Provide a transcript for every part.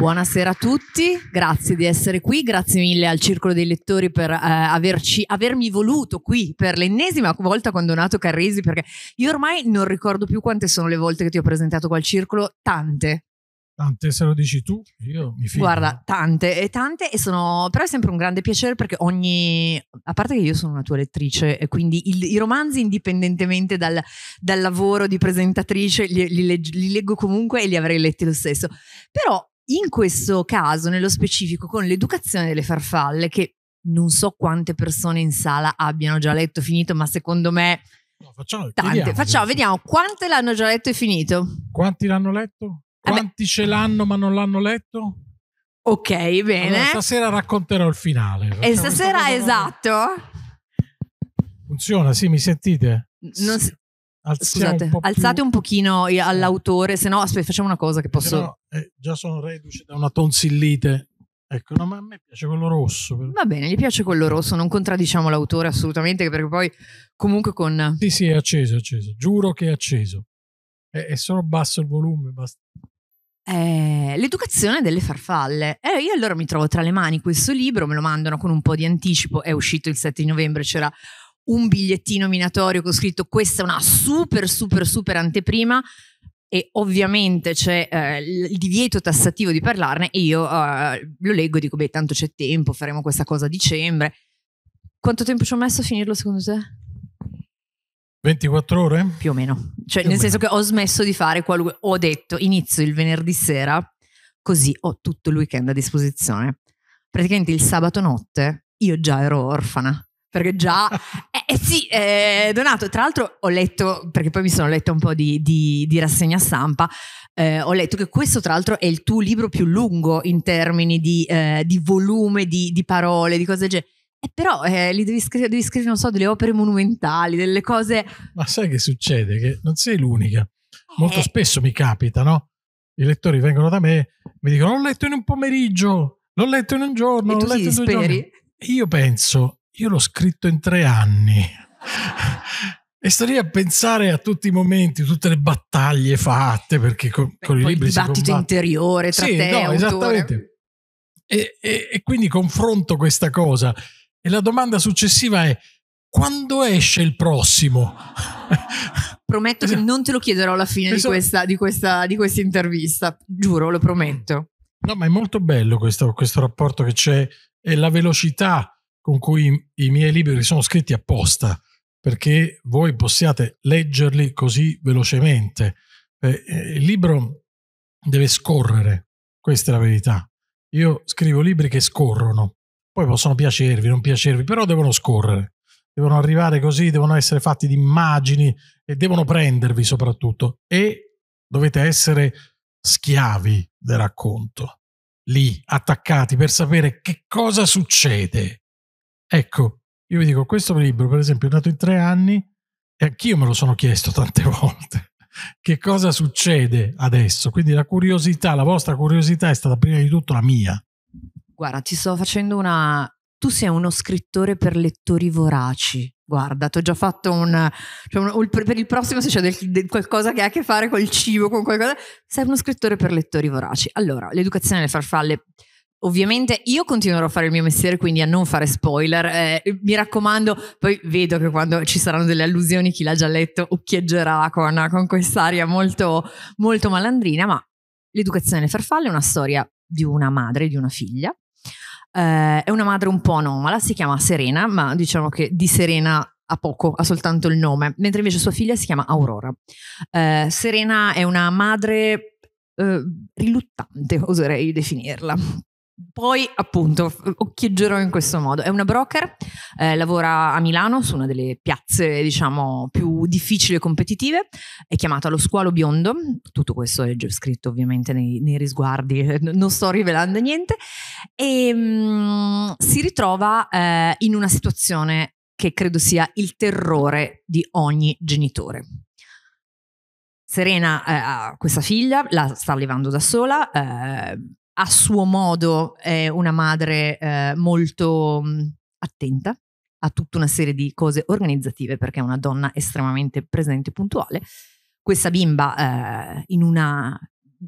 Buonasera a tutti, grazie di essere qui, grazie mille al Circolo dei Lettori per eh, averci, avermi voluto qui per l'ennesima volta con Donato Carresi, perché io ormai non ricordo più quante sono le volte che ti ho presentato qua al Circolo, tante, Tante se lo dici tu, io mi fido. Guarda, tante e tante e sono però è sempre un grande piacere perché ogni a parte che io sono una tua lettrice e quindi il, i romanzi indipendentemente dal, dal lavoro di presentatrice li, li, li, leggo comunque e li avrei letti lo stesso. Però in questo caso, nello specifico, con l'educazione delle farfalle, che non so quante persone in sala abbiano già letto finito, ma secondo me... No, facciamo, tante. facciamo, vediamo quante l'hanno già letto e finito. Quanti l'hanno letto? Quanti Vabbè. ce l'hanno ma non l'hanno letto? Ok, bene. Allora, stasera racconterò il finale. e stasera, esatto. Funziona, sì, mi sentite? Non, Alziamo Scusate, un alzate un pochino all'autore, se no aspetta, facciamo una cosa che posso... No, eh, già sono reduce da una tonsillite. Ecco, no, ma a me piace quello rosso. Però. Va bene, gli piace quello rosso, non contraddiciamo l'autore assolutamente, perché poi comunque con... Sì, sì, è acceso, è acceso. Giuro che è acceso. È, è solo basso il volume, basta. Eh, l'educazione delle farfalle. Eh, io allora mi trovo tra le mani questo libro, me lo mandano con un po' di anticipo, è uscito il 7 di novembre, c'era un bigliettino minatorio con scritto questa è una super super super anteprima e ovviamente c'è eh, il divieto tassativo di parlarne e io eh, lo leggo e dico beh tanto c'è tempo, faremo questa cosa a dicembre. Quanto tempo ci ho messo a finirlo secondo te? 24 ore? Più o meno. Cioè, Più nel meno. senso che ho smesso di fare qualunque. Ho detto inizio il venerdì sera, così ho tutto il weekend a disposizione. Praticamente il sabato notte io già ero orfana, perché già Eh sì, eh, Donato, tra l'altro ho letto, perché poi mi sono letto un po' di, di, di rassegna stampa, eh, ho letto che questo tra l'altro è il tuo libro più lungo in termini di, eh, di volume, di, parole, di cose del genere. Eh, però eh, li devi, scri- devi scrivere, non so, delle opere monumentali, delle cose... Ma sai che succede? Che non sei l'unica. Molto eh. spesso mi capita, no? I lettori vengono da me, mi dicono l'ho letto in un pomeriggio, l'ho letto in un giorno, l'ho letto in due giorni. Io penso, io l'ho scritto in tre anni. E sto lì a pensare a tutti i momenti, tutte le battaglie fatte, perché con, con i libri... Il dibattito interiore tra sì, te no, e esattamente. E, e, e, quindi confronto questa cosa. E la domanda successiva è, quando esce il prossimo? Prometto che non te lo chiederò alla fine Penso... di, questa, di, questa, di questa intervista, giuro, lo prometto. No, ma è molto bello questo, questo rapporto che c'è e la velocità con cui i miei libri sono scritti apposta perché voi possiate leggerli così velocemente. Eh, eh, il libro deve scorrere, questa è la verità. Io scrivo libri che scorrono, poi possono piacervi, non piacervi, però devono scorrere, devono arrivare così, devono essere fatti di immagini e devono prendervi soprattutto. E dovete essere schiavi del racconto, lì attaccati per sapere che cosa succede Ecco, io vi dico, questo libro per esempio è nato in tre anni e anch'io me lo sono chiesto tante volte. che cosa succede adesso? Quindi la curiosità, la vostra curiosità è stata prima di tutto la mia. Guarda, ti sto facendo una... Tu sei uno scrittore per lettori voraci. Guarda, ti ho già fatto un, cioè un, Per il prossimo, se c'è del, del qualcosa che ha a che fare col cibo, con qualcosa. Sei uno scrittore per lettori voraci. Allora, l'educazione alle farfalle Ovviamente io continuerò a fare il mio mestiere, quindi a non fare spoiler. Eh, mi raccomando, poi vedo che quando ci saranno delle allusioni, chi l'ha già letto occhieggerà con, con quest'aria molto, molto malandrina, ma l'educazione delle farfalle è una storia di una madre, di una figlia. Eh, è una madre un po' anomala, si chiama Serena, ma diciamo che di Serena ha poco, ha soltanto il nome, mentre invece sua figlia si chiama Aurora. Eh, Serena è una madre eh, riluttante, oserei definirla, poi appunto occhieggerò in questo modo. È una broker, eh, lavora a Milano su una delle piazze diciamo più difficili e competitive, è chiamata Lo Squalo Biondo, tutto questo è scritto ovviamente nei, nei risguardi, eh, non sto rivelando niente, e ehm, mh, si ritrova eh, in una situazione che credo sia il terrore di ogni genitore. Serena eh, ha questa figlia, la sta allevando da sola, eh, a suo modo è una madre eh, molto mh, mm, attenta a tutta una serie di cose organizzative perché è una donna estremamente presente e puntuale. Questa bimba eh, in, una,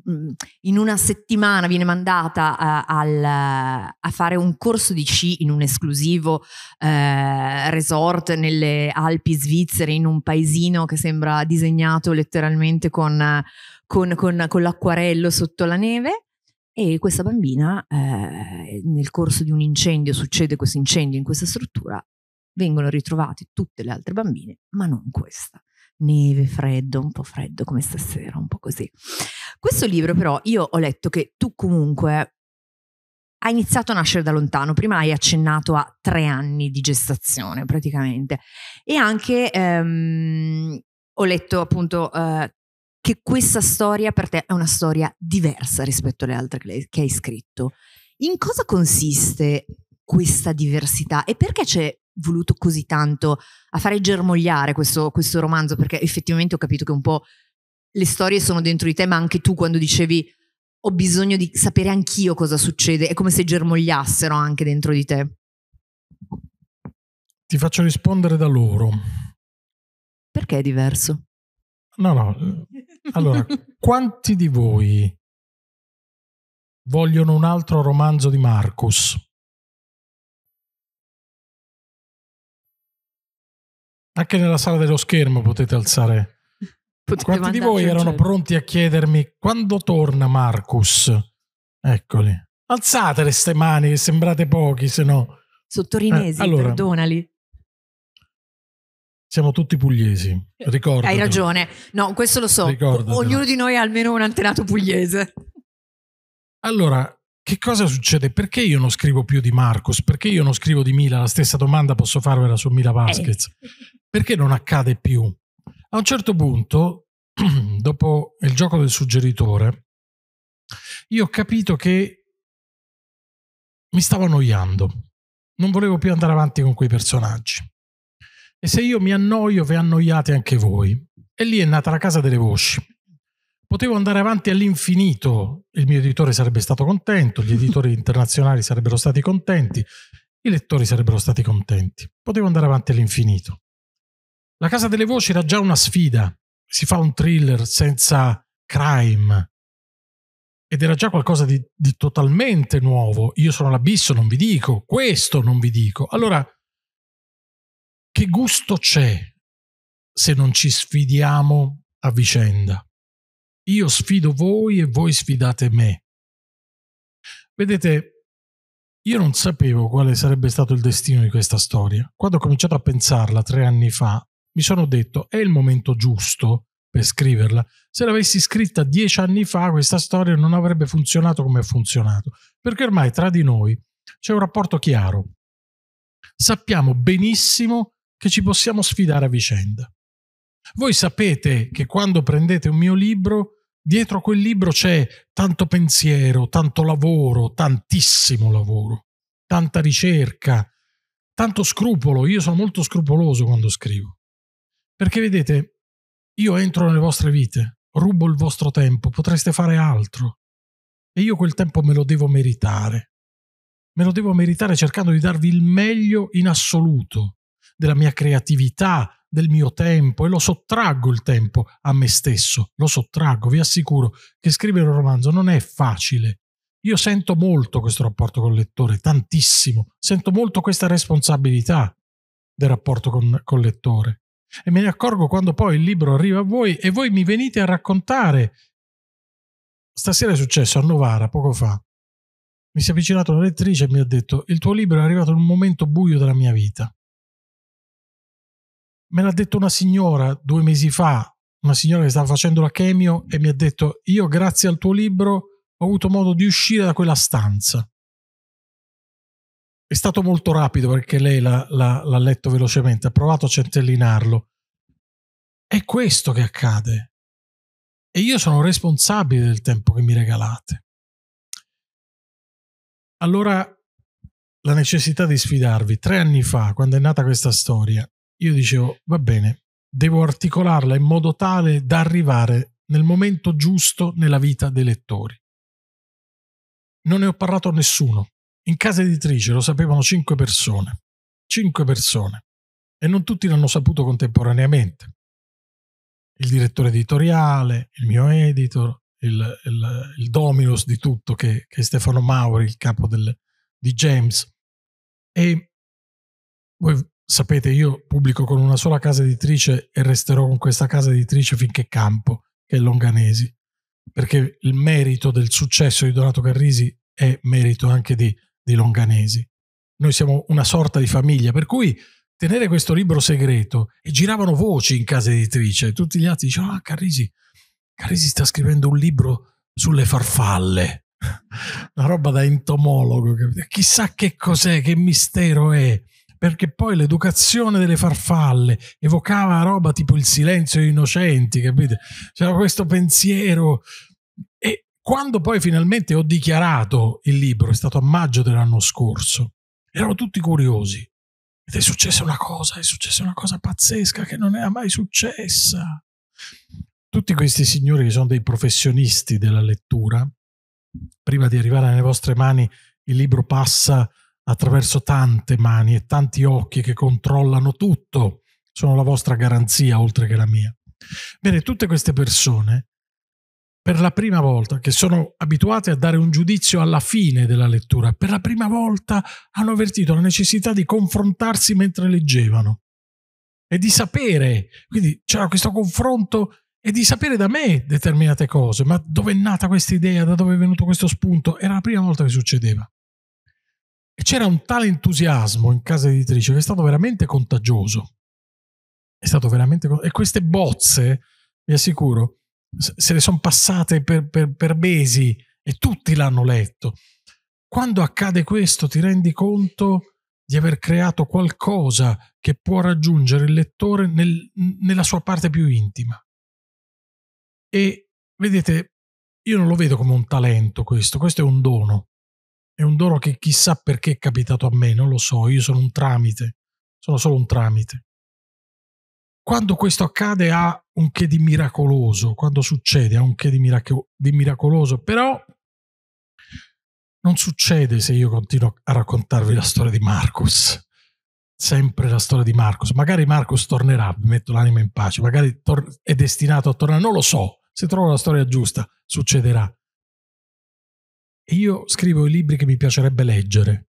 mh, mm, in, una, settimana viene mandata a, eh, al, a, fare un corso di sci in un esclusivo eh, resort nelle Alpi svizzere, in un paesino che sembra disegnato letteralmente con, con, con, con l'acquarello sotto la neve. E questa bambina, eh, nel corso di un incendio, succede questo incendio in questa struttura, vengono ritrovate tutte le altre bambine, ma non questa. Neve, freddo, un po' freddo come stasera, un po' così. Questo libro però io ho letto che tu comunque hai iniziato a nascere da lontano, prima hai accennato a tre anni di gestazione praticamente e anche ehm, ho letto appunto eh, che questa storia per te è una storia diversa rispetto alle altre che hai scritto. In cosa consiste questa diversità e perché c'è voluto così tanto a fare germogliare questo, questo romanzo? Perché effettivamente ho capito che un po' le storie sono dentro di te, ma anche tu quando dicevi ho bisogno di sapere anch'io cosa succede, è come se germogliassero anche dentro di te. Ti faccio rispondere da loro. Perché è diverso? No, no. Allora, quanti di voi vogliono un altro romanzo di Marcus? Anche nella sala dello schermo potete alzare. Potete quanti di voi erano certo. pronti a chiedermi quando torna Marcus? Eccoli. Alzate le ste mani, sembrate pochi, se no. Sottorinesi, eh, allora, perdonali. Siamo tutti pugliesi, ricordo. Eh, hai ragione, no, questo lo so. Ricordatelo. Ognuno di noi ha almeno un antenato pugliese. Allora, che cosa succede? Perché io non scrivo più di Marcos? Perché io non scrivo di Mila? La stessa domanda posso farvela su Mila Vasquez. Eh. Perché non accade più? A un certo punto, dopo il gioco del suggeritore, io ho capito che mi stavo annoiando. Non volevo più andare avanti con quei personaggi. E se io mi annoio, vi annoiate anche voi. E lì è nata la casa delle voci. Potevo andare avanti all'infinito, il mio editore sarebbe stato contento, gli editori internazionali sarebbero stati contenti, i lettori sarebbero stati contenti. Potevo andare avanti all'infinito. La casa delle voci era già una sfida. Si fa un thriller senza crime, ed era già qualcosa di, di, totalmente nuovo. Io sono l'abisso, non vi dico, questo non vi dico. Allora che gusto c'è se non ci sfidiamo a vicenda? Io sfido voi e voi sfidate me. Vedete, io non sapevo quale sarebbe stato il destino di questa storia. Quando ho cominciato a pensarla tre anni fa, mi sono detto è il momento giusto per scriverla. Se l'avessi scritta dieci anni fa, questa storia non avrebbe funzionato come ha funzionato, perché ormai tra di noi c'è un rapporto chiaro. Sappiamo benissimo che che ci possiamo sfidare a vicenda. Voi sapete che quando prendete un mio libro, dietro a quel libro c'è tanto pensiero, tanto lavoro, tantissimo lavoro, tanta ricerca, tanto scrupolo. Io sono molto scrupoloso quando scrivo. Perché vedete, io entro nelle vostre vite, rubo il vostro tempo, potreste fare altro. E io quel tempo me lo devo meritare. Me lo devo meritare cercando di darvi il meglio in assoluto, della mia creatività, del mio tempo e lo sottraggo il tempo a me stesso, lo sottraggo, vi assicuro che scrivere un romanzo non è facile. Io sento molto questo rapporto con il lettore, tantissimo, sento molto questa responsabilità del rapporto con, il lettore e me ne accorgo quando poi il libro arriva a voi e voi mi venite a raccontare. Stasera è successo a Novara, poco fa. Mi si è avvicinato una lettrice e mi ha detto il tuo libro è arrivato in un momento buio della mia vita. Me l'ha detto una signora due mesi fa, una signora che stava facendo la chemio e mi ha detto io grazie al tuo libro ho avuto modo di uscire da quella stanza. È stato molto rapido perché lei l'ha, l'ha, l'ha letto velocemente, ha provato a centellinarlo. È questo che accade. E io sono responsabile del tempo che mi regalate. Allora, la necessità di sfidarvi. Tre anni fa, quando è nata questa storia, io dicevo, va bene, devo articolarla in modo tale da arrivare nel momento giusto nella vita dei lettori. Non ne ho parlato a nessuno. In casa editrice lo sapevano cinque persone. Cinque persone. E non tutti l'hanno saputo contemporaneamente. Il direttore editoriale, il mio editor, il, il, il dominus di tutto che, che, è Stefano Mauri, il capo del, di James. E voi sapete, io pubblico con una sola casa editrice e resterò con questa casa editrice finché campo, che è Longanesi, perché il merito del successo di Donato Carrisi è merito anche di, di Longanesi. Noi siamo una sorta di famiglia, per cui tenere questo libro segreto e giravano voci in casa editrice, tutti gli altri dicevano, ah Carrisi, Carrisi sta scrivendo un libro sulle farfalle, una roba da entomologo, chissà che cos'è, che mistero è perché poi l'educazione delle farfalle evocava roba tipo il silenzio degli innocenti, capite? C'era questo pensiero. E quando poi finalmente ho dichiarato il libro, è stato a maggio dell'anno scorso, erano tutti curiosi. Ed è successa una cosa, è successa una cosa pazzesca che non era mai successa. Tutti questi signori che sono dei professionisti della lettura, prima di arrivare nelle vostre mani, il libro passa attraverso tante mani e tanti occhi che controllano tutto, sono la vostra garanzia oltre che la mia. Bene, tutte queste persone, per la prima volta, che sono abituate a dare un giudizio alla fine della lettura, per la prima volta hanno avvertito la necessità di confrontarsi mentre leggevano e di sapere, quindi c'era questo confronto e di sapere da me determinate cose, ma dove è nata questa idea, da dove è venuto questo spunto, era la prima volta che succedeva. E c'era un tale entusiasmo in casa editrice che è stato veramente contagioso. È stato veramente contagioso. E queste bozze, vi assicuro, se le sono passate per, per, per mesi e tutti l'hanno letto. Quando accade questo ti rendi conto di aver creato qualcosa che può raggiungere il lettore nel, nella sua parte più intima. E vedete, io non lo vedo come un talento questo, questo è un dono è un dono che chissà perché è capitato a me, non lo so, io sono un tramite, sono solo un tramite. Quando questo accade ha un che di miracoloso, quando succede ha un che di, miraco- di miracoloso, però non succede se io continuo a raccontarvi la storia di Marcus sempre la storia di Marcus. Magari Marcus tornerà, vi metto l'anima in pace, magari tor- è destinato a tornare, non lo so. Se trovo la storia giusta, succederà. Io scrivo i libri che mi piacerebbe leggere,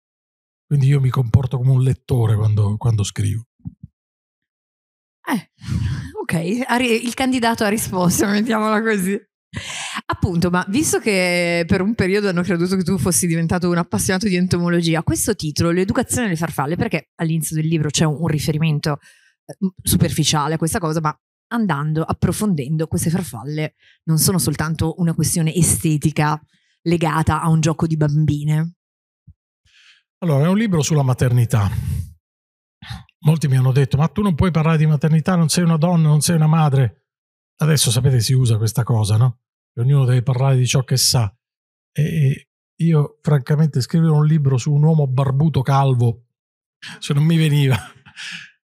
quindi io mi comporto come un lettore quando, quando scrivo. Eh, ok, il candidato ha risposto, mettiamola così. Appunto, ma visto che per un periodo hanno creduto che tu fossi diventato un appassionato di entomologia, questo titolo, L'educazione delle farfalle, perché all'inizio del libro c'è un riferimento eh, superficiale a questa cosa, ma andando, approfondendo, queste farfalle non sono soltanto una questione estetica legata a un gioco di bambine? Allora, è un libro sulla maternità. Molti mi hanno detto, ma tu non puoi parlare di maternità, non sei una donna, non sei una madre. Adesso sapete si usa questa cosa, no? ognuno deve parlare di ciò che sa. E io, francamente, scrivere un libro su un uomo barbuto calvo, se non mi veniva,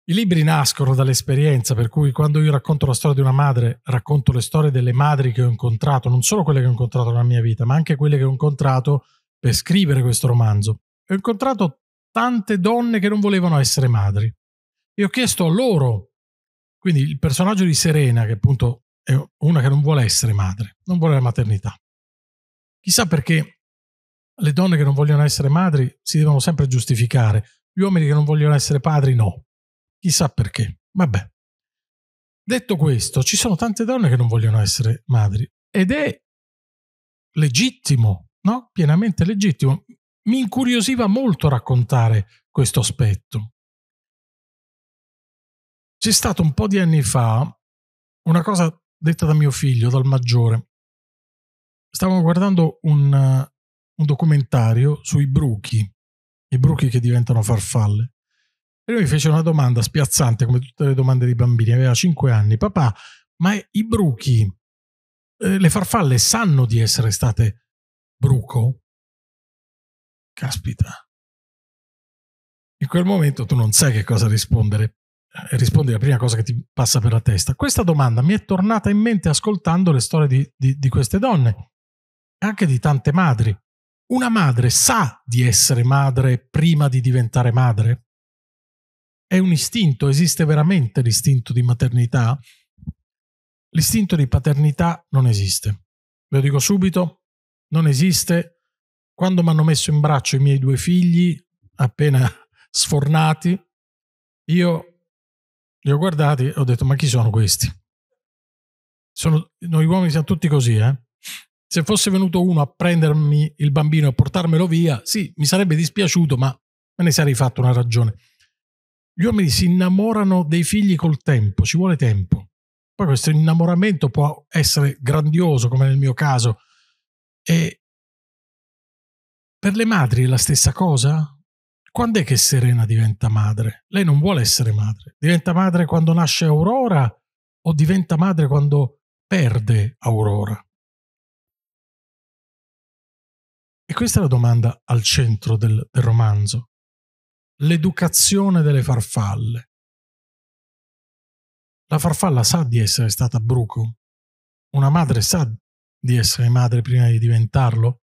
i libri nascono dall'esperienza, per cui quando io racconto la storia di una madre, racconto le storie delle madri che ho incontrato, non solo quelle che ho incontrato nella mia vita, ma anche quelle che ho incontrato per scrivere questo romanzo. Ho incontrato tante donne che non volevano essere madri e ho chiesto a loro, quindi il personaggio di Serena, che appunto è una che non vuole essere madre, non vuole la maternità. Chissà perché le donne che non vogliono essere madri si devono sempre giustificare, gli uomini che non vogliono essere padri no. Chissà perché. Vabbè. Detto questo, ci sono tante donne che non vogliono essere madri ed è legittimo, no? Pienamente legittimo. Mi incuriosiva molto raccontare questo aspetto. C'è stato un po' di anni fa una cosa detta da mio figlio, dal maggiore. Stavamo guardando un, un documentario sui bruchi, i bruchi che diventano farfalle. E lui mi fece una domanda spiazzante, come tutte le domande di bambini, aveva 5 anni. Papà, ma i bruchi, eh, le farfalle sanno di essere state bruco? Caspita. In quel momento tu non sai che cosa rispondere. Eh, rispondi la prima cosa che ti passa per la testa. Questa domanda mi è tornata in mente ascoltando le storie di, di, di queste donne, anche di tante madri. Una madre sa di essere madre prima di diventare madre? è un istinto, esiste veramente l'istinto di maternità? L'istinto di paternità non esiste. Ve lo dico subito, non esiste. Quando mi hanno messo in braccio i miei due figli, appena sfornati, io li ho guardati e ho detto, ma chi sono questi? Sono, noi uomini siamo tutti così, eh? Se fosse venuto uno a prendermi il bambino e portarmelo via, sì, mi sarebbe dispiaciuto, ma me ne sarei fatto una ragione. Gli uomini si innamorano dei figli col tempo, ci vuole tempo. Poi questo innamoramento può essere grandioso, come nel mio caso. E per le madri è la stessa cosa? Quando è che Serena diventa madre? Lei non vuole essere madre. Diventa madre quando nasce Aurora o diventa madre quando perde Aurora? E questa è la domanda al centro del, del romanzo l'educazione delle farfalle. La farfalla sa di essere stata bruco. Una madre sa di essere madre prima di diventarlo.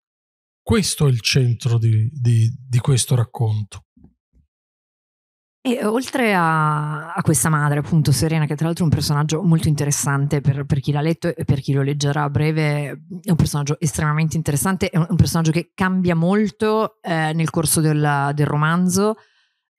Questo è il centro di, di, di questo racconto. E eh, oltre a, a, questa madre, appunto Serena, che tra l'altro è un personaggio molto interessante per, per, chi l'ha letto e per chi lo leggerà a breve, è un personaggio estremamente interessante, è un, un personaggio che cambia molto eh, nel corso del, del romanzo,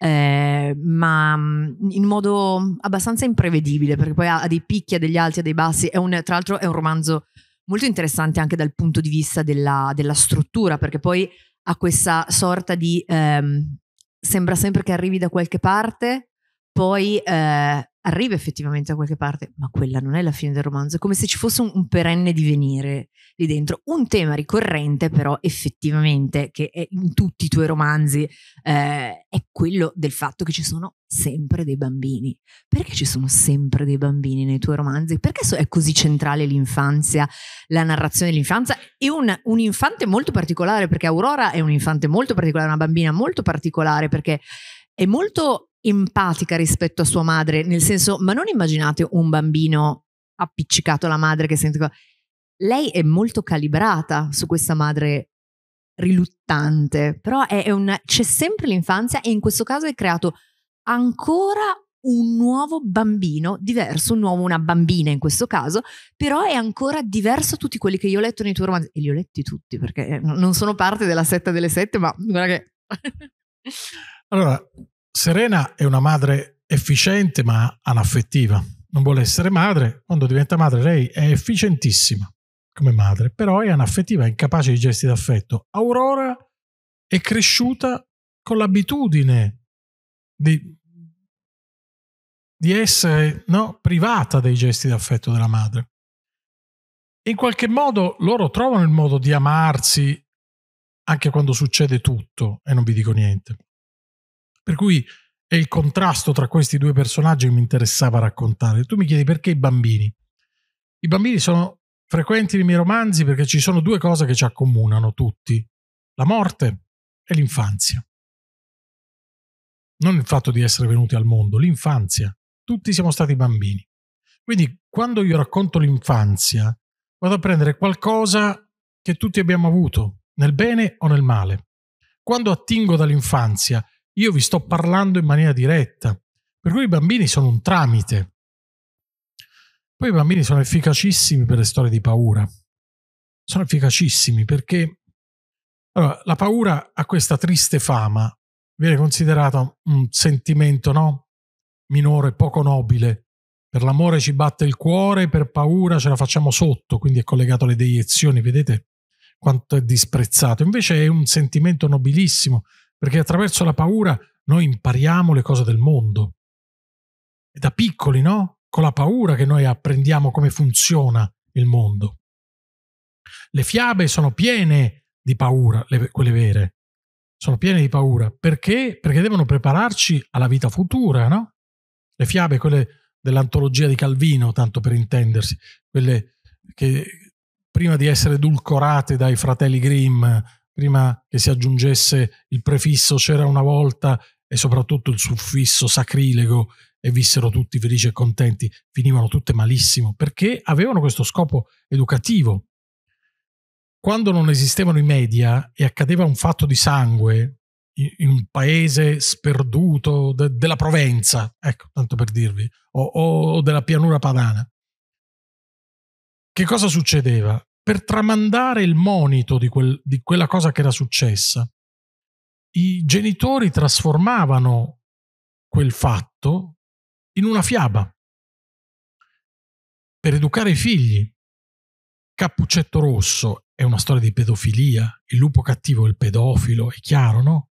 eh, ma mm, in modo abbastanza imprevedibile, perché poi ha, ha dei picchi, ha degli alti, ha dei bassi. Un, tra l'altro è un romanzo molto interessante anche dal punto di vista della, della struttura, perché poi ha questa sorta di... Ehm, sembra sempre che arrivi da qualche parte, poi eh, arriva effettivamente da qualche parte, ma quella non è la fine del romanzo, è come se ci fosse un, un perenne divenire lì dentro. Un tema ricorrente però effettivamente, che è in tutti i tuoi romanzi, eh, è quello del fatto che ci sono sempre dei bambini. Perché ci sono sempre dei bambini nei tuoi romanzi? Perché è così centrale l'infanzia, la narrazione dell'infanzia? E un, un infante molto particolare, perché Aurora è un infante molto particolare, una bambina molto particolare, perché è molto empatica rispetto a sua madre, nel senso, ma non immaginate un bambino appiccicato alla madre che sente... Lei è molto calibrata su questa madre riluttante, però è, è una, c'è sempre l'infanzia e in questo caso è creato ancora un nuovo bambino diverso, un nuovo, una bambina in questo caso, però è ancora diverso a tutti quelli che io ho letto nei tuoi romanzi. E li ho letti tutti perché eh, non sono parte della setta delle sette, ma guarda che... allora, Serena è una madre efficiente ma anaffettiva. Non vuole essere madre, quando diventa madre lei è efficientissima come madre, però è anaffettiva, è incapace di gesti d'affetto. Aurora è cresciuta con l'abitudine di, di essere no, privata dei gesti d'affetto della madre. In qualche modo loro trovano il modo di amarsi anche quando succede tutto e non vi dico niente. Per cui è il contrasto tra questi due personaggi che mi interessava raccontare. Tu mi chiedi perché i bambini? I bambini sono frequenti nei miei romanzi perché ci sono due cose che ci accomunano tutti, la morte e l'infanzia. Non il fatto di essere venuti al mondo, l'infanzia. Tutti siamo stati bambini. Quindi quando io racconto l'infanzia, vado a prendere qualcosa che tutti abbiamo avuto, nel bene o nel male. Quando attingo dall'infanzia, io vi sto parlando in maniera diretta. Per cui i bambini sono un tramite. Poi i bambini sono efficacissimi per le storie di paura. Sono efficacissimi perché allora, la paura ha questa triste fama, viene considerata un sentimento no? minore, poco nobile. Per l'amore ci batte il cuore, per paura ce la facciamo sotto, quindi è collegato alle deiezioni, vedete quanto è disprezzato. Invece è un sentimento nobilissimo, perché attraverso la paura noi impariamo le cose del mondo. È da piccoli, no? Con la paura che noi apprendiamo come funziona il mondo. Le fiabe sono piene di paura, le, quelle vere. Sono piene di paura. Perché? Perché devono prepararci alla vita futura, no? Le fiabe, quelle dell'antologia di Calvino, tanto per intendersi, quelle che prima di essere edulcorate dai fratelli Grimm prima che si aggiungesse il prefisso c'era una volta e soprattutto il suffisso sacrilego e vissero tutti felici e contenti, finivano tutte malissimo perché avevano questo scopo educativo. Quando non esistevano i media e accadeva un fatto di sangue in un paese sperduto de- della Provenza, ecco, tanto per dirvi, o-, o della pianura padana, che cosa succedeva? per tramandare il monito di, quel, di quella cosa che era successa, i genitori trasformavano quel fatto in una fiaba per educare i figli. Cappuccetto rosso è una storia di pedofilia, il lupo cattivo è il pedofilo, è chiaro, no?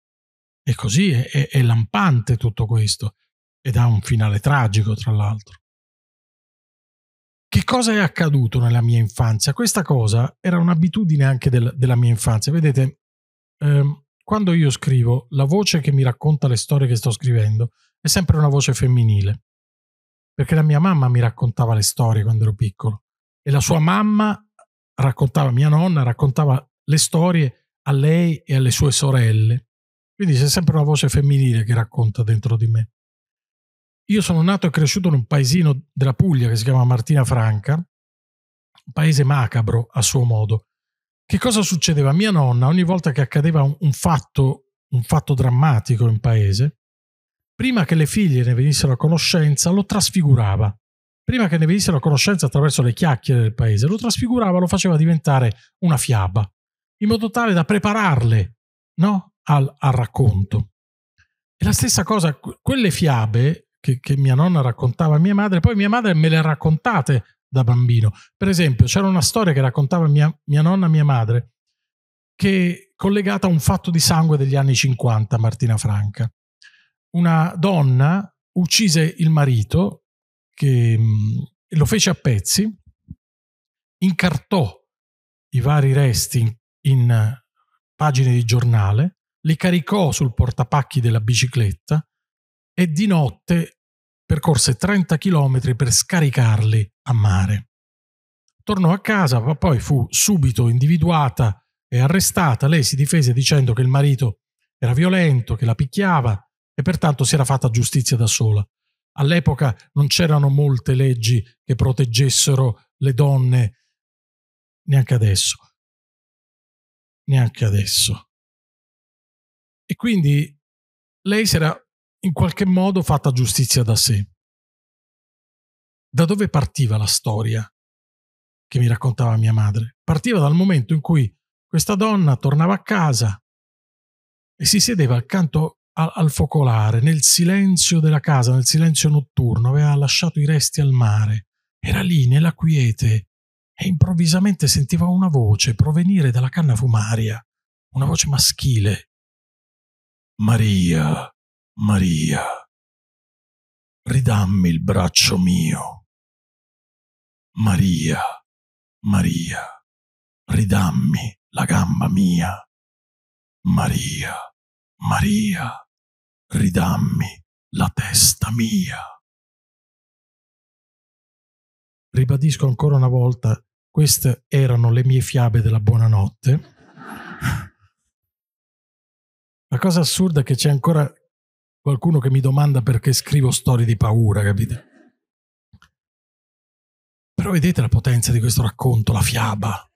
E così è, è, è lampante tutto questo ed ha un finale tragico, tra l'altro. Che cosa è accaduto nella mia infanzia? Questa cosa era un'abitudine anche del, della mia infanzia. Vedete, ehm, quando io scrivo, la voce che mi racconta le storie che sto scrivendo è sempre una voce femminile. Perché la mia mamma mi raccontava le storie quando ero piccolo e la sua mamma raccontava, mia nonna raccontava le storie a lei e alle sue sorelle. Quindi c'è sempre una voce femminile che racconta dentro di me. Io sono nato e cresciuto in un paesino della Puglia che si chiama Martina Franca, un paese macabro a suo modo. Che cosa succedeva? Mia nonna, ogni volta che accadeva un, un fatto, un fatto drammatico in paese, prima che le figlie ne venissero a conoscenza, lo trasfigurava. Prima che ne venissero a conoscenza attraverso le chiacchiere del paese, lo trasfigurava, lo faceva diventare una fiaba, in modo tale da prepararle no? al, al racconto. E la stessa cosa, quelle fiabe che, che mia nonna raccontava a mia madre, poi mia madre me le ha raccontate da bambino. Per esempio, c'era una storia che raccontava mia, mia nonna a mia madre, che è collegata a un fatto di sangue degli anni 50, Martina Franca. Una donna uccise il marito, che lo fece a pezzi, incartò i vari resti in, in pagine di giornale, li caricò sul portapacchi della bicicletta e di notte percorse 30 km per scaricarli a mare. Tornò a casa, ma poi fu subito individuata e arrestata. Lei si difese dicendo che il marito era violento, che la picchiava e pertanto si era fatta giustizia da sola. All'epoca non c'erano molte leggi che proteggessero le donne, neanche adesso. Neanche adesso. E quindi lei si era in qualche modo fatta giustizia da sé. Da dove partiva la storia che mi raccontava mia madre? Partiva dal momento in cui questa donna tornava a casa e si sedeva accanto al, al focolare, nel silenzio della casa, nel silenzio notturno, aveva lasciato i resti al mare, era lì nella quiete e improvvisamente sentiva una voce provenire dalla canna fumaria, una voce maschile. Maria. Maria, ridammi il braccio mio. Maria, Maria, ridammi la gamba mia. Maria, Maria, ridammi la testa mia. Ribadisco ancora una volta, queste erano le mie fiabe della buonanotte. La cosa assurda è che c'è ancora qualcuno che mi domanda perché scrivo storie di paura, capite? Però vedete la potenza di questo racconto, la fiaba.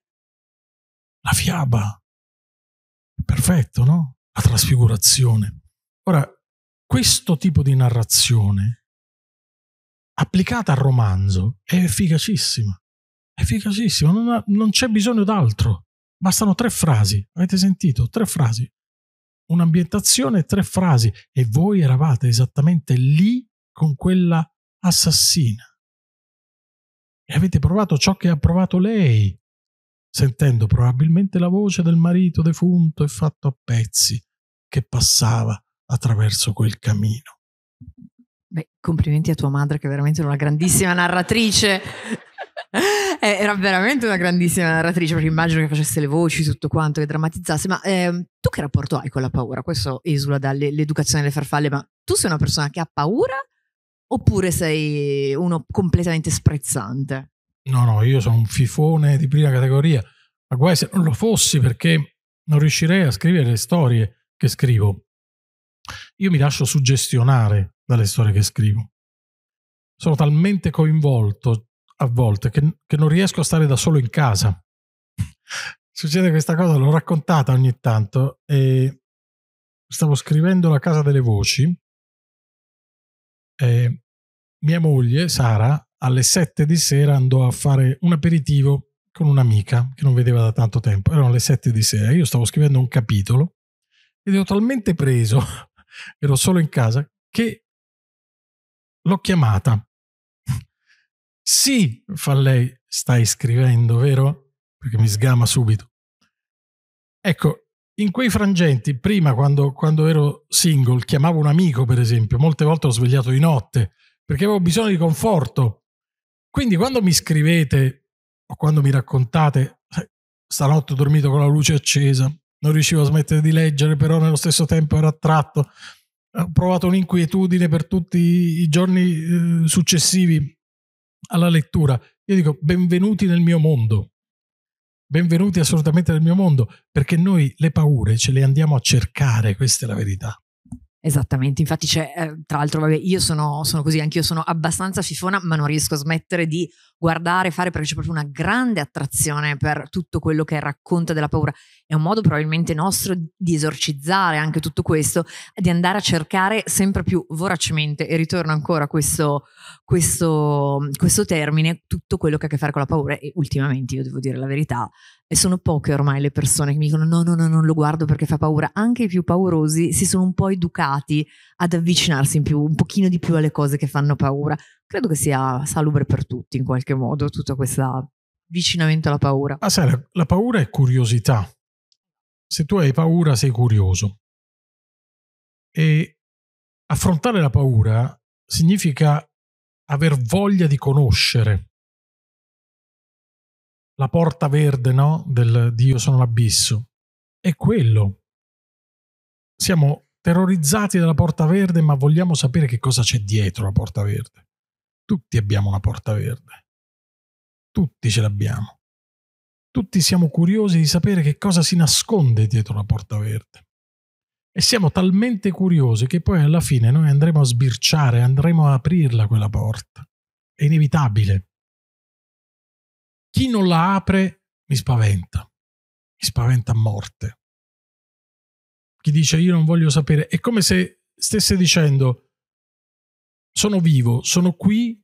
La fiaba. Perfetto, no? La trasfigurazione. Ora, questo tipo di narrazione applicata al romanzo è efficacissima. È efficacissima, non, ha, non c'è bisogno d'altro. Bastano tre frasi, avete sentito? Tre frasi un'ambientazione e tre frasi e voi eravate esattamente lì con quella assassina. E avete provato ciò che ha provato lei, sentendo probabilmente la voce del marito defunto e fatto a pezzi che passava attraverso quel camino. Beh, complimenti a tua madre che è veramente una grandissima narratrice Eh, era veramente una grandissima narratrice perché immagino che facesse le voci, tutto quanto, che drammatizzasse. Ma ehm, tu che rapporto hai con la paura? Questo esula dall'educazione delle farfalle, ma tu sei una persona che ha paura oppure sei uno completamente sprezzante? No, no, io sono un fifone di prima categoria, ma guai se non lo fossi perché non riuscirei a scrivere le storie che scrivo. Io mi lascio suggestionare dalle storie che scrivo. Sono talmente coinvolto, a volte che, che non riesco a stare da solo in casa. Succede questa cosa, l'ho raccontata ogni tanto e stavo scrivendo La casa delle voci e eh, mia moglie, Sara, alle 7 di sera andò a fare un aperitivo con un'amica che non vedeva da tanto tempo. Erano le 7 di sera, io stavo scrivendo un capitolo ed ero talmente preso, ero solo in casa, che l'ho chiamata sì, fa lei, stai scrivendo, vero? Perché mi sgama subito. Ecco, in quei frangenti, prima quando, quando, ero single, chiamavo un amico, per esempio, molte volte ho svegliato di notte perché avevo bisogno di conforto. Quindi quando mi scrivete o quando mi raccontate, stanotte ho dormito con la luce accesa, non riuscivo a smettere di leggere, però nello stesso tempo ero attratto, ho provato un'inquietudine per tutti i giorni eh, successivi alla lettura. Io dico benvenuti nel mio mondo, benvenuti assolutamente nel mio mondo, perché noi le paure ce le andiamo a cercare, questa è la verità. Esattamente, infatti c'è, eh, tra l'altro vabbè, io sono, sono così, anch'io sono abbastanza fifona, ma non riesco a smettere di guardare, fare, perché c'è proprio una grande attrazione per tutto quello che racconta della paura. È un modo probabilmente nostro di esorcizzare anche tutto questo, di andare a cercare sempre più voracemente, e ritorno ancora a questo, questo, questo termine, tutto quello che ha a che fare con la paura. E ultimamente, io devo dire la verità, e sono poche ormai le persone che mi dicono no, no, no, non lo guardo perché fa paura. Anche i più paurosi si sono un po' educati ad avvicinarsi in più, un pochino di più alle cose che fanno paura. Credo che sia salubre per tutti in qualche modo, tutto questo avvicinamento alla paura. Ah, sai, la, la paura è curiosità. Se tu hai paura sei curioso. E affrontare la paura significa aver voglia di conoscere la porta verde no? del Dio sono l'abisso. È quello. Siamo terrorizzati dalla porta verde, ma vogliamo sapere che cosa c'è dietro la porta verde. Tutti abbiamo una porta verde. Tutti ce l'abbiamo. Tutti siamo curiosi di sapere che cosa si nasconde dietro la porta verde. E siamo talmente curiosi che poi alla fine noi andremo a sbirciare, andremo a aprirla quella porta. È inevitabile chi non la apre mi spaventa, mi spaventa a morte. Chi dice io non voglio sapere, è come se stesse dicendo sono vivo, sono qui,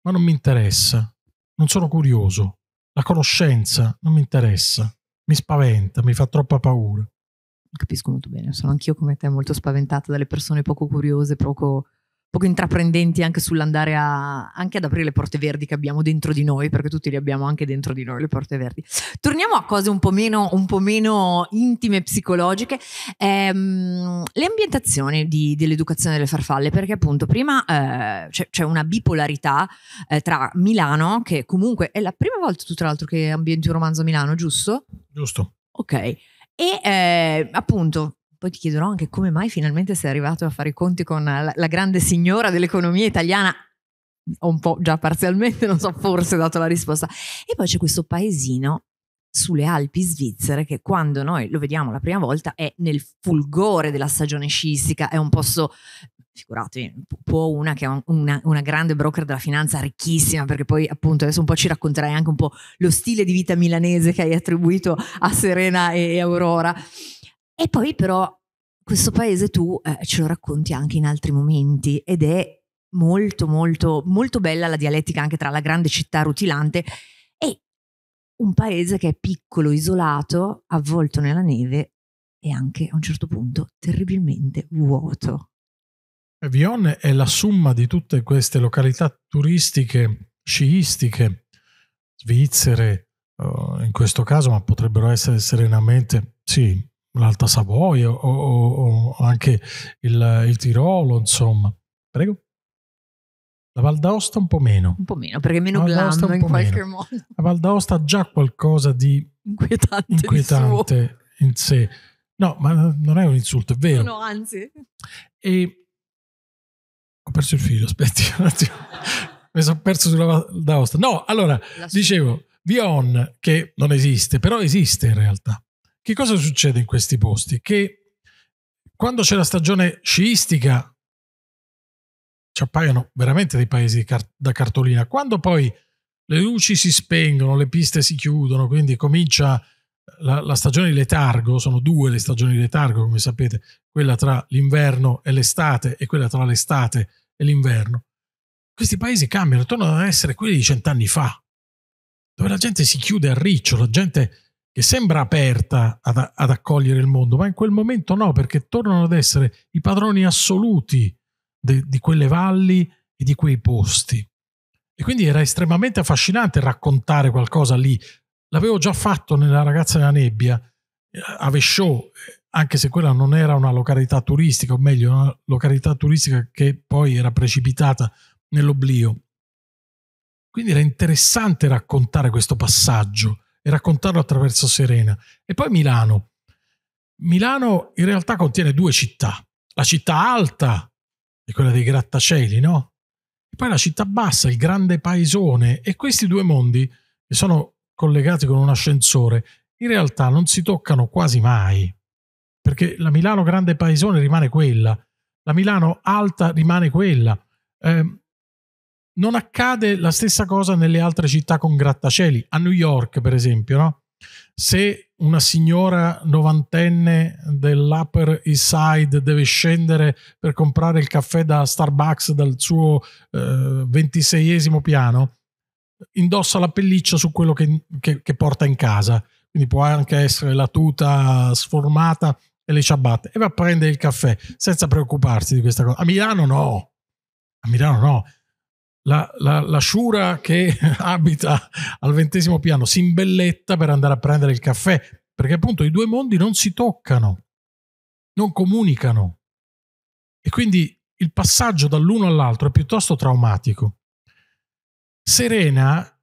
ma non mi interessa, non sono curioso, la conoscenza non mi interessa, mi spaventa, mi fa troppa paura. Capisco molto bene, sono anch'io come te molto spaventata dalle persone poco curiose, poco poco intraprendenti anche sull'andare a, anche ad aprire le porte verdi che abbiamo dentro di noi, perché tutti li abbiamo anche dentro di noi, le porte verdi. Torniamo a cose un po' meno, un po meno intime, psicologiche. Ehm, le ambientazioni di, dell'educazione delle farfalle, perché appunto prima eh, c'è, c'è, una bipolarità eh, tra Milano, che comunque è la prima volta tu tra l'altro che ambienti un romanzo a Milano, giusto? Giusto. Ok. E eh, appunto poi ti chiederò anche come mai finalmente sei arrivato a fare i conti con la, la grande signora dell'economia italiana, o un po' già parzialmente, non so, forse dato la risposta. E poi c'è questo paesino sulle Alpi svizzere che quando noi lo vediamo la prima volta è nel fulgore della stagione sciistica, è un posto figuratevi, può una che è una, una, grande broker della finanza ricchissima, perché poi appunto adesso un po' ci racconterai anche un po' lo stile di vita milanese che hai attribuito a Serena e Aurora, e poi però questo paese tu eh, ce lo racconti anche in altri momenti ed è molto molto molto bella la dialettica anche tra la grande città rutilante e un paese che è piccolo, isolato, avvolto nella neve e anche a un certo punto terribilmente vuoto. Vion è la summa di tutte queste località turistiche sciistiche, svizzere, oh, in questo caso, ma potrebbero essere serenamente, sì, l'Alta Savoia o, o, o anche il, il, Tirolo, insomma. Prego. La Val d'Aosta un po' meno. Un po' meno, perché meno glam in qualche meno. modo. La Val d'Aosta ha già qualcosa di inquietante, inquietante di in sé. No, ma non è un insulto, è vero. No, anzi. E ho perso il filo, aspetti un attimo. Mi sono perso sulla Val d'Aosta. No, allora, dicevo, Vion, che non esiste, però esiste in realtà. Che cosa succede in questi posti? Che quando c'è la stagione sciistica ci appaiono veramente dei paesi da cartolina. Quando poi le luci si spengono, le piste si chiudono, quindi comincia la, la, stagione di letargo, sono due le stagioni di letargo, come sapete, quella tra l'inverno e l'estate e quella tra l'estate e l'inverno. Questi paesi cambiano, tornano ad essere quelli di cent'anni fa, dove la gente si chiude a riccio, la gente che sembra aperta ad, ad, accogliere il mondo, ma in quel momento no, perché tornano ad essere i padroni assoluti de, di quelle valli e di quei posti. E quindi era estremamente affascinante raccontare qualcosa lì. L'avevo già fatto nella ragazza della nebbia eh, a Vesciò, eh, anche se quella non era una località turistica, o meglio, una località turistica che poi era precipitata nell'oblio. Quindi era interessante raccontare questo passaggio e raccontarlo attraverso Serena. E poi Milano. Milano in realtà contiene due città. La città alta è quella dei grattacieli, no? E poi la città bassa, il grande paesone. E questi due mondi, che sono collegati con un ascensore, in realtà non si toccano quasi mai. Perché la Milano grande paesone rimane quella, la Milano alta rimane quella. Eh, non accade la stessa cosa nelle altre città con grattacieli. A New York, per esempio, no? se una signora novantenne dell'Upper East Side deve scendere per comprare il caffè da Starbucks dal suo eh, ventiseiesimo eh, piano, indossa la pelliccia su quello che, che, che porta in casa. Quindi può anche essere la tuta sformata e le ciabatte e va a prendere il caffè senza preoccuparsi di questa cosa. A Milano no, a Milano no la, la, la sciura che abita al ventesimo piano si imbelletta per andare a prendere il caffè, perché appunto i due mondi non si toccano, non comunicano. E quindi il passaggio dall'uno all'altro è piuttosto traumatico. Serena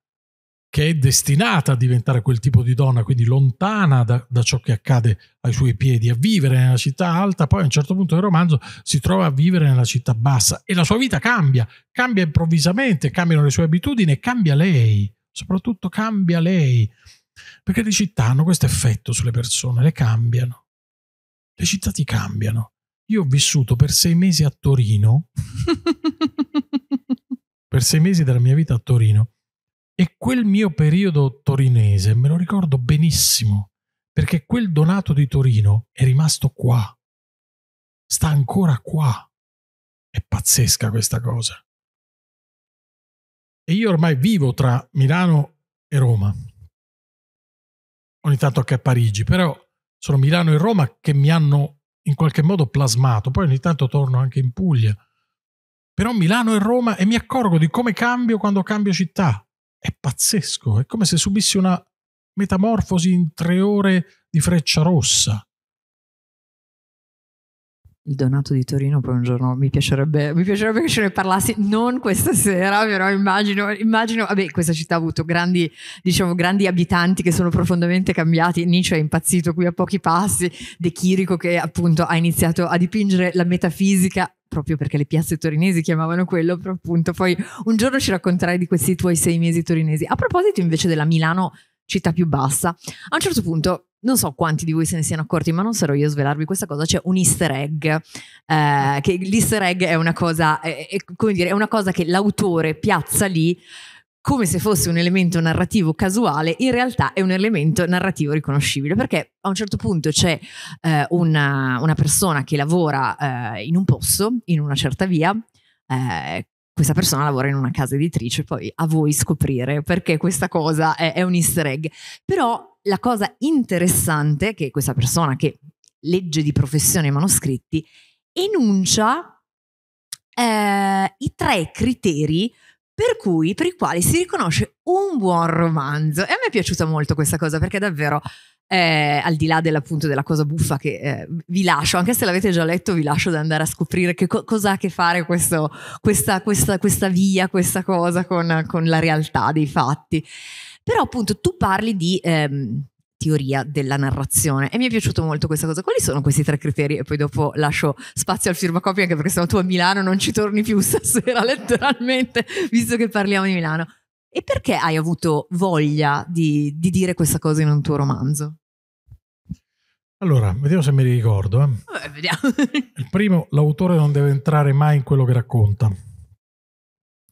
che è destinata a diventare quel tipo di donna, quindi lontana da, da, ciò che accade ai suoi piedi, a vivere nella città alta, poi a un certo punto del romanzo si trova a vivere nella città bassa e la sua vita cambia, cambia improvvisamente, cambiano le sue abitudini e cambia lei, soprattutto cambia lei, perché le città hanno questo effetto sulle persone, le cambiano, le città ti cambiano. Io ho vissuto per sei mesi a Torino, per sei mesi della mia vita a Torino, e quel mio periodo torinese me lo ricordo benissimo, perché quel Donato di Torino è rimasto qua. Sta ancora qua. È pazzesca questa cosa. E io ormai vivo tra Milano e Roma. Ogni tanto anche a Parigi, però sono Milano e Roma che mi hanno in qualche modo plasmato. Poi ogni tanto torno anche in Puglia. Però Milano e Roma e mi accorgo di come cambio quando cambio città. È pazzesco, è come se subissi una metamorfosi in tre ore di freccia rossa. Il Donato di Torino poi un giorno mi piacerebbe, mi piacerebbe che ce ne parlassi, non questa sera, però immagino, immagino, vabbè questa città ha avuto grandi, diciamo, grandi abitanti che sono profondamente cambiati, Nietzsche è impazzito qui a pochi passi, De Chirico che appunto ha iniziato a dipingere la metafisica proprio perché le piazze torinesi chiamavano quello, però appunto poi un giorno ci racconterai di questi tuoi sei mesi torinesi. A proposito invece della Milano, città più bassa, a un certo punto non so quanti di voi se ne siano accorti, ma non sarò io a svelarvi questa cosa, c'è un easter egg, eh, che l'easter egg è una cosa, è, è, dire, è una cosa che l'autore piazza lì come se fosse un elemento narrativo casuale, in realtà è un elemento narrativo riconoscibile, perché a un certo punto c'è eh, una, una, persona che lavora eh, in un posto, in una certa via, eh, questa persona lavora in una casa editrice, poi a voi scoprire perché questa cosa è, è un easter egg. Però la cosa interessante è che questa persona che legge di professione i manoscritti enuncia eh, i tre criteri per cui per i quali si riconosce un buon romanzo. E a me è piaciuta molto questa cosa perché davvero eh, al di là dell'appunto della cosa buffa che eh, vi lascio, anche se l'avete già letto, vi lascio da andare a scoprire che co- cosa ha a che fare questo, questa, questa, questa, via, questa cosa con, con, la realtà dei fatti. Però appunto tu parli di ehm, teoria della narrazione e mi è piaciuto molto questa cosa. Quali sono questi tre criteri? E poi dopo lascio spazio al firmacopio, anche perché se no tu a Milano non ci torni più stasera letteralmente visto che parliamo di Milano. E perché hai avuto voglia di, di dire questa cosa in un tuo romanzo? Allora, vediamo se mi ricordo. Eh. Vabbè, Il primo, l'autore non deve entrare mai in quello che racconta.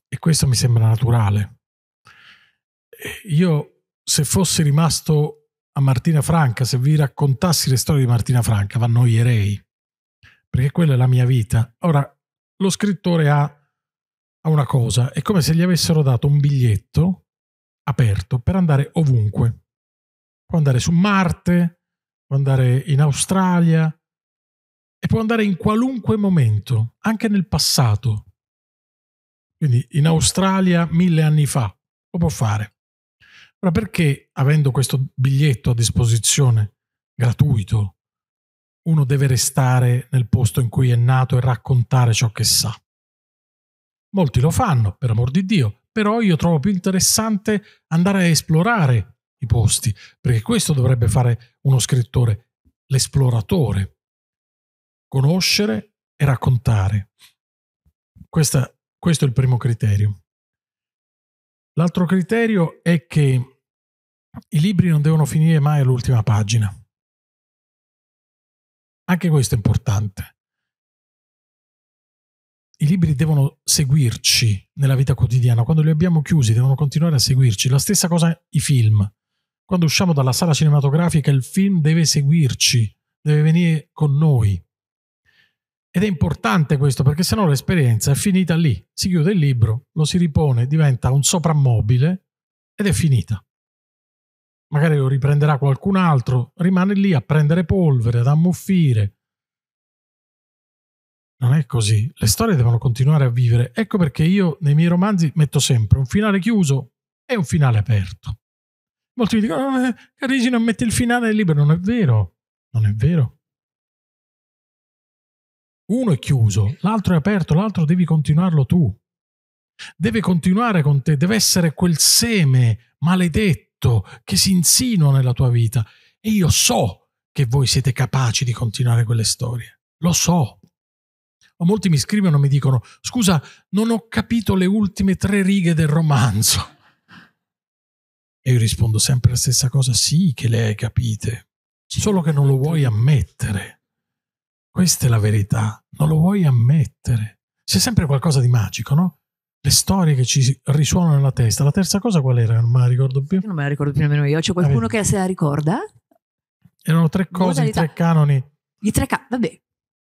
E questo mi sembra naturale. Io, se fossi rimasto a Martina Franca, se vi raccontassi le storie di Martina Franca, vannoierei, perché quella è la mia vita. Ora, lo scrittore ha, ha una cosa, è come se gli avessero dato un biglietto aperto per andare ovunque. Può andare su Marte, può andare in Australia e può andare in qualunque momento, anche nel passato. Quindi in Australia mille anni fa lo può fare. Ora perché avendo questo biglietto a disposizione gratuito uno deve restare nel posto in cui è nato e raccontare ciò che sa? Molti lo fanno, per amor di Dio, però io trovo più interessante andare a esplorare i posti, perché questo dovrebbe fare uno scrittore, l'esploratore, conoscere e raccontare. Questa, questo è il primo criterio. L'altro criterio è che i libri non devono finire mai all'ultima pagina. Anche questo è importante. I libri devono seguirci nella vita quotidiana, quando li abbiamo chiusi devono continuare a seguirci. La stessa cosa i film. Quando usciamo dalla sala cinematografica il film deve seguirci, deve venire con noi. Ed è importante questo perché sennò l'esperienza è finita lì, si chiude il libro, lo si ripone, diventa un soprammobile ed è finita. Magari lo riprenderà qualcun altro, rimane lì a prendere polvere, ad ammuffire. Non è così, le storie devono continuare a vivere. Ecco perché io nei miei romanzi metto sempre un finale chiuso e un finale aperto. Molti mi dicono, eh, Carigi non mette il finale del libro, non è vero, non è vero uno è chiuso, l'altro è aperto, l'altro devi continuarlo tu. Deve continuare con te, deve essere quel seme maledetto che si insinua nella tua vita. E io so che voi siete capaci di continuare quelle storie. Lo so. O molti mi scrivono e mi dicono, scusa, non ho capito le ultime tre righe del romanzo. E io rispondo sempre la stessa cosa, sì che le hai capite, solo che non lo vuoi ammettere. Questa è la verità, non lo vuoi ammettere. C'è sempre qualcosa di magico, no? Le storie che ci risuonano nella testa. La terza cosa qual era? Non me la ricordo più. non me la ricordo più nemmeno io. C'è qualcuno ah, che se la ricorda? Erano tre cose, Modalità. tre canoni. I tre canoni, vabbè,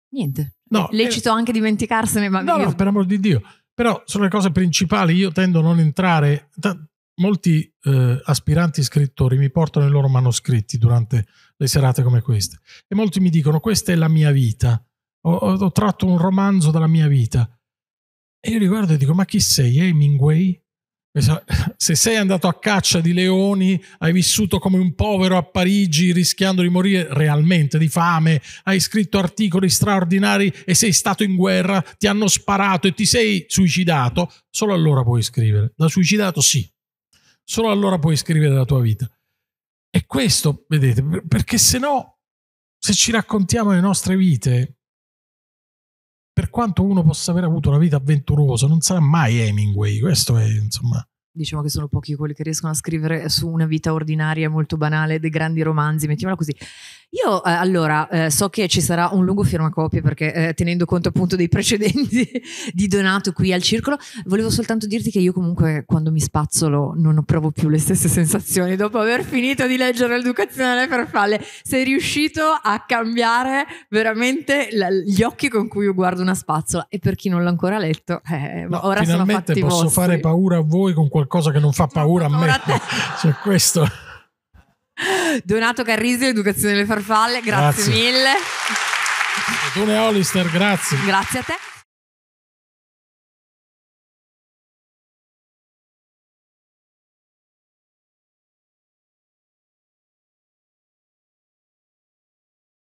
niente. No, Lecito eh, anche dimenticarsene, ma... No, no, per amor di Dio. Però sono le cose principali, io tendo a non entrare... T- molti eh, aspiranti scrittori mi portano i loro manoscritti durante le serate come queste e molti mi dicono questa è la mia vita, ho, ho tratto un romanzo dalla mia vita. E io li guardo e dico ma chi sei eh, Hemingway? Se sei andato a caccia di leoni, hai vissuto come un povero a Parigi rischiando di morire realmente di fame, hai scritto articoli straordinari e sei stato in guerra, ti hanno sparato e ti sei suicidato, solo allora puoi scrivere. Da suicidato sì, Solo allora puoi scrivere la tua vita. E questo, vedete, perché se no, se ci raccontiamo le nostre vite, per quanto uno possa aver avuto una vita avventurosa, non sarà mai Hemingway. Questo è, insomma, diciamo che sono pochi quelli che riescono a scrivere su una vita ordinaria molto banale dei grandi romanzi, mettiamola così. Io eh, allora eh, so che ci sarà un lungo firmacopie perché eh, tenendo conto appunto dei precedenti di Donato qui al circolo, volevo soltanto dirti che io comunque quando mi spazzolo non provo più le stesse sensazioni dopo aver finito di leggere l'educazione alle farfalle, sei riuscito a cambiare veramente la, gli occhi con cui io guardo una spazzola e per chi non l'ha ancora letto, eh, no, ora sono fatti posso vostri. fare paura a voi con qualcosa qualcosa che non fa cioè, paura a me. Cioè, questo. Donato Carrisi, Educazione delle Farfalle, grazie, grazie. mille. Tone Hollister, grazie. Grazie a te.